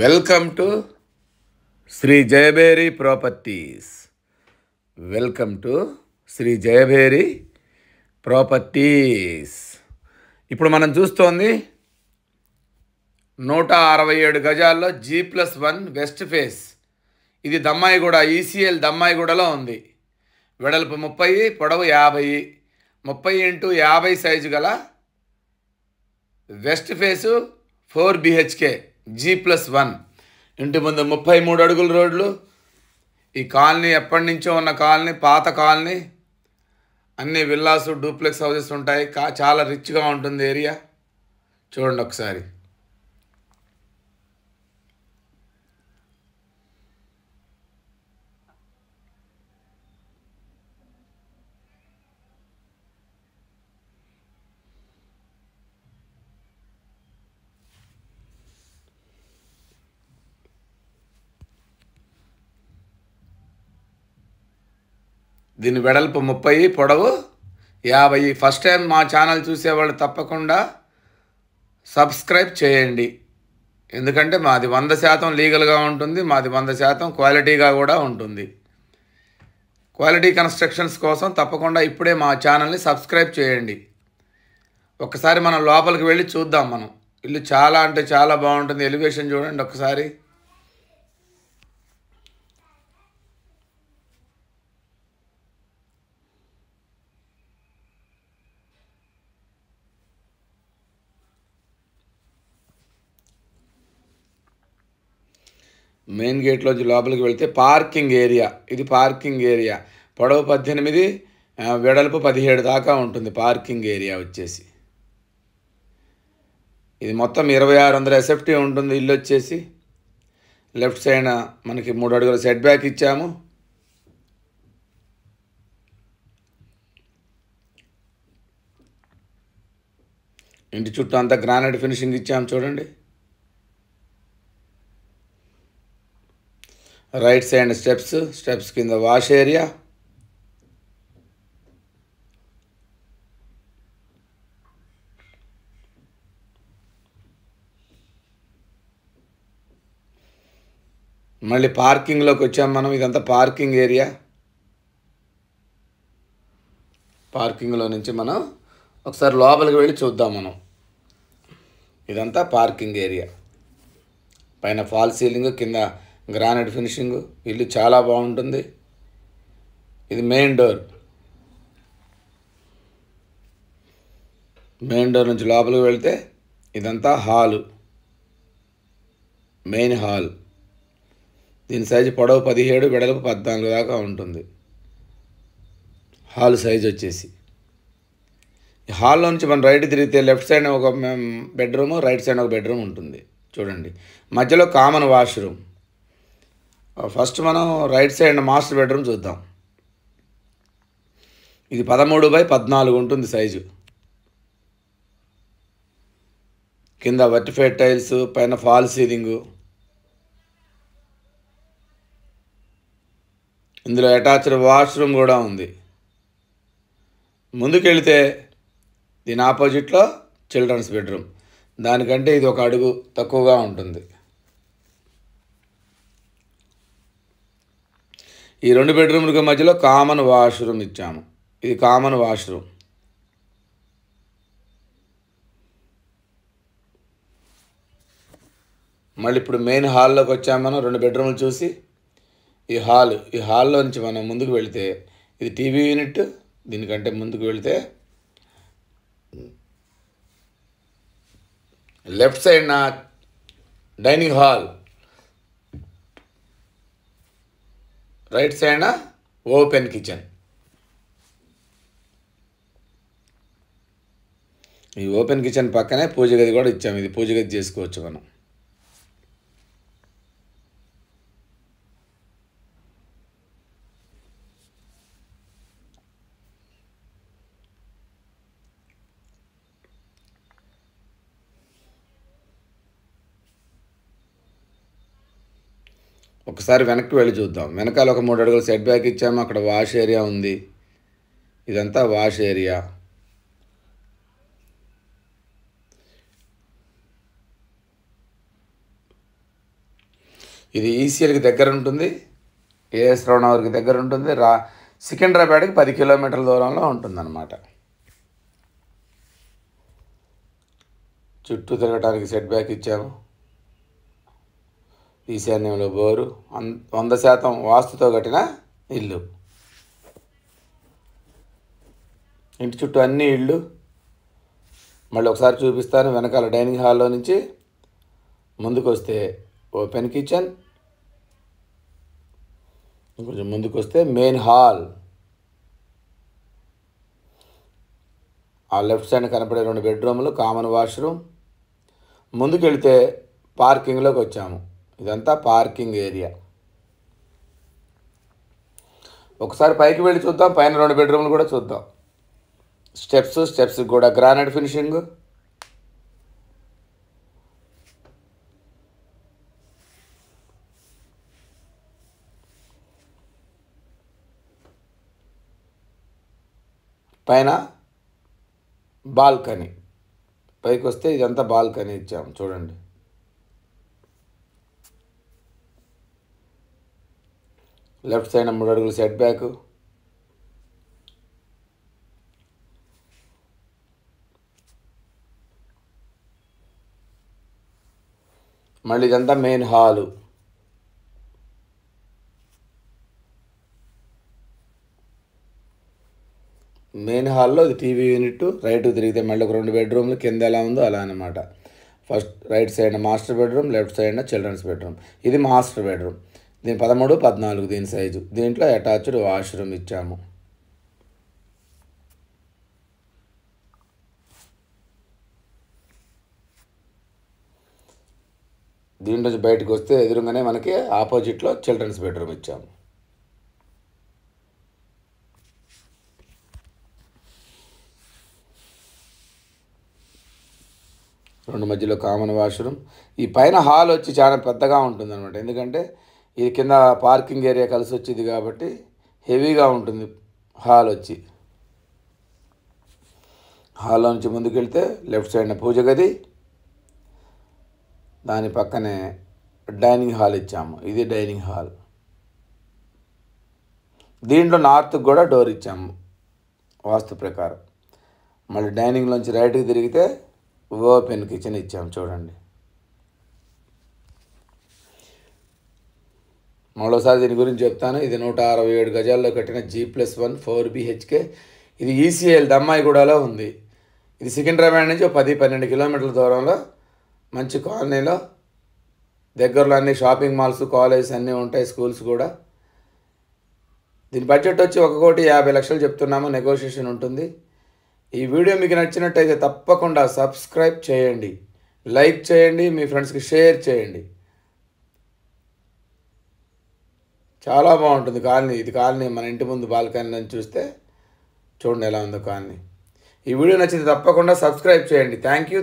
welcome to Shri Jayabheri properties welcome to Shri Jayabheri properties ఇప్పుడు మనం చూస్తోంది నూట అరవై ఏడు గజాల్లో G plus one west face ఇది దమ్మాయిగూడ ఈసీఎల్ e దమ్మాయిగూడలో ఉంది వెడల్పు ముప్పై పొడవు యాభై ముప్పై ఇంటూ యాభై సైజు గల west face four BHK G plus one ఇంటి ముందు ముప్పై మూడు అడుగుల రోడ్లు ఈ కాలనీ ఎప్పటి నుంచో ఉన్న కాలనీ పాత కాలనీ అన్ని విల్లాసు డూప్లెక్స్ హౌసెస్ ఉంటాయి కా చాలా రిచ్గా ఉంటుంది ఏరియా చూడండి ఒకసారి దీని వెడల్పు ముప్పై పొడవు యాభై ఫస్ట్ టైం మా ఛానల్ చూసేవాళ్ళు తప్పకుండా సబ్స్క్రైబ్ చేయండి ఎందుకంటే మాది వంద శాతం లీగల్గా ఉంటుంది మాది వంద శాతం క్వాలిటీగా కూడా ఉంటుంది క్వాలిటీ కన్స్ట్రక్షన్స్ కోసం తప్పకుండా ఇప్పుడే మా ఛానల్ని సబ్స్క్రైబ్ చేయండి ఒకసారి మనం లోపలికి వెళ్ళి చూద్దాం మనం ఇల్లు చాలా అంటే చాలా బాగుంటుంది ఎలివేషన్ చూడండి ఒకసారి మెయిన్ గేట్లోంచి లోపలికి వెళ్తే పార్కింగ్ ఏరియా ఇది పార్కింగ్ ఏరియా పొడవు పద్దెనిమిది వెడల్పు పదిహేడు దాకా ఉంటుంది పార్కింగ్ ఏరియా వచ్చేసి ఇది మొత్తం ఇరవై ఆరు వందల ఎస్ఎఫ్టీ ఉంటుంది ఇల్లు వచ్చేసి లెఫ్ట్ సైడ్ మనకి మూడు అడుగుల సెట్ బ్యాక్ ఇచ్చాము ఇంటి చుట్టూ అంతా గ్రానైట్ ఫినిషింగ్ ఇచ్చాము చూడండి రైట్ సైడ్ స్టెప్స్ స్టెప్స్ కింద వాష్ ఏరియా మళ్ళీ పార్కింగ్లోకి వచ్చాం మనం ఇదంతా పార్కింగ్ ఏరియా పార్కింగ్లో నుంచి మనం ఒకసారి లోపలికి వెళ్ళి చూద్దాం మనం ఇదంతా పార్కింగ్ ఏరియా పైన ఫాల్ సీలింగ్ కింద గ్రానైట్ ఫినిషింగ్ ఇల్లు చాలా బాగుంటుంది ఇది మెయిన్ డోర్ మెయిన్ డోర్ నుంచి లోపలికి వెళ్తే ఇదంతా హాలు మెయిన్ హాల్ దీని సైజు పొడవు పదిహేడు వెడల్పు పద్నాలుగు దాకా ఉంటుంది హాల్ సైజ్ వచ్చేసి హాల్లో నుంచి మనం రైట్ తిరిగితే లెఫ్ట్ సైడ్ ఒక బెడ్రూము రైట్ సైడ్ ఒక బెడ్రూమ్ ఉంటుంది చూడండి మధ్యలో కామన్ వాష్రూమ్ ఫస్ట్ మనం రైట్ సైడ్ మాస్టర్ బెడ్రూమ్ చూద్దాం ఇది పదమూడు బై పద్నాలుగు ఉంటుంది సైజు కింద వర్టిఫైడ్ టైల్స్ పైన ఫాల్ సీలింగు ఇందులో అటాచ్డ్ వాష్రూమ్ కూడా ఉంది ముందుకెళ్తే దీని ఆపోజిట్లో చిల్డ్రన్స్ బెడ్రూమ్ దానికంటే ఇది ఒక అడుగు తక్కువగా ఉంటుంది ఈ రెండు బెడ్రూమ్లకు మధ్యలో కామన్ వాష్రూమ్ ఇచ్చాము ఇది కామన్ వాష్రూమ్ మళ్ళీ ఇప్పుడు మెయిన్ హాల్లోకి వచ్చాము మనం రెండు బెడ్రూమ్లు చూసి ఈ హాల్ ఈ హాల్లో నుంచి మనం ముందుకు వెళితే ఇది టీవీ యూనిట్ దీనికంటే ముందుకు వెళితే లెఫ్ట్ సైడ్న dining hall right side open kitchen ఈ ఓపెన్ కిచెన్ పక్కనే పూజ గది కూడా ఇచ్చాము ఇది పూజ గది చేసుకోవచ్చు మనం ఒకసారి వెనక్కి వెళ్ళి చూద్దాం వెనకాల ఒక మూడు అడుగులు సెట్ బ్యాక్ ఇచ్చాము అక్కడ వాష్ ఏరియా ఉంది ఇదంతా వాష్ ఏరియా ఇది ఈసీఎల్కి e దగ్గర ఉంటుంది ఏఎస్ రావునగర్కి దగ్గర ఉంటుంది రా సికింద్రాబాద్కి పది కిలోమీటర్ల దూరంలో ఉంటుందన్నమాట చుట్టూ తిరగటానికి సెట్ బ్యాక్ ఇచ్చాము ఈశాన్యంలో బోరు వంద శాతం వాస్తుతో కట్టిన ఇల్లు ఇంటి చుట్టూ అన్ని ఇళ్ళు మళ్ళీ ఒకసారి చూపిస్తాను వెనకాల డైనింగ్ హాల్లో నుంచి ముందుకు వస్తే ఓపెన్ కిచెన్ కొంచెం ముందుకు వస్తే మెయిన్ హాల్ ఆ లెఫ్ట్ సైడ్ కనపడే రెండు బెడ్రూమ్లు కామన్ వాష్రూమ్ ముందుకు వెళితే పార్కింగ్లోకి వచ్చాము ఇదంతా పార్కింగ్ ఏరియా ఒకసారి పైకి వెళ్ళి చూద్దాం పైన రెండు బెడ్రూమ్లు కూడా చూద్దాం స్టెప్స్ స్టెప్స్ కూడా గ్రానైట్ ఫినిషింగ్ పైన బాల్కనీ పైకి వస్తే ఇదంతా బాల్కనీ ఇచ్చాము చూడండి లెఫ్ట్ సైడ్ మూడు అడుగులు సెట్ బ్యాక్ మళ్ళీ ఇదంతా మెయిన్ హాలు మెయిన్ హాల్లో ఇది టీవీ యూనిట్ రైట్ తిరిగితే మళ్ళీ ఒక రెండు బెడ్రూమ్లు కింద ఎలా ఉందో అలా అనమాట first right side master bedroom left side children's bedroom ఇది మాస్టర్ బెడ్రూమ్ దీని పదమూడు పద్నాలుగు దీని సైజు దీంట్లో అటాచ్డ్ వాష్రూమ్ ఇచ్చాము నుంచి బయటకు వస్తే ఎదురుగానే మనకి ఆపోజిట్లో చిల్డ్రన్స్ బెడ్రూమ్ ఇచ్చాము రెండు మధ్యలో కామన్ వాష్రూమ్ ఈ పైన హాల్ వచ్చి చాలా పెద్దగా ఉంటుందన్నమాట ఎందుకంటే ఇది కింద పార్కింగ్ ఏరియా కలిసి వచ్చింది కాబట్టి హెవీగా ఉంటుంది హాల్ వచ్చి హాల్లో నుంచి ముందుకెళ్తే లెఫ్ట్ సైడ్న పూజ గది దాని పక్కనే డైనింగ్ హాల్ ఇచ్చాము ఇది డైనింగ్ హాల్ దీంట్లో నార్త్కి కూడా డోర్ ఇచ్చాము వాస్తు ప్రకారం మళ్ళీ డైనింగ్లోంచి రైట్కి తిరిగితే ఓపెన్ కిచెన్ ఇచ్చాము చూడండి మరోసారి దీని గురించి చెప్తాను ఇది నూట అరవై ఏడు గజాల్లో కట్టిన G plus one four BHK ఇది ఈసీఎల్ e దమ్మాయిగూడలో ఉంది ఇది సికింద్రాబాద్ నుంచి పది పన్నెండు కిలోమీటర్ల దూరంలో మంచి కాలనీలో దగ్గరలో అన్ని షాపింగ్ మాల్స్ కాలేజెస్ అన్నీ ఉంటాయి స్కూల్స్ కూడా దీని బడ్జెట్ వచ్చి ఒక కోటి యాభై లక్షలు చెప్తున్నాము నెగోషియేషన్ ఉంటుంది ఈ వీడియో మీకు నచ్చినట్టయితే తప్పకుండా సబ్స్క్రైబ్ చేయండి లైక్ చేయండి మీ ఫ్రెండ్స్కి షేర్ చేయండి చాలా బాగుంటుంది కాలనీ ఇది కాలనీ మన ఇంటి ముందు బాల్కనీ నుంచి చూస్తే చూడండి ఎలా ఉందో కాలనీ ఈ వీడియో నచ్చితే తప్పకుండా సబ్స్క్రైబ్ చేయండి థ్యాంక్ యూ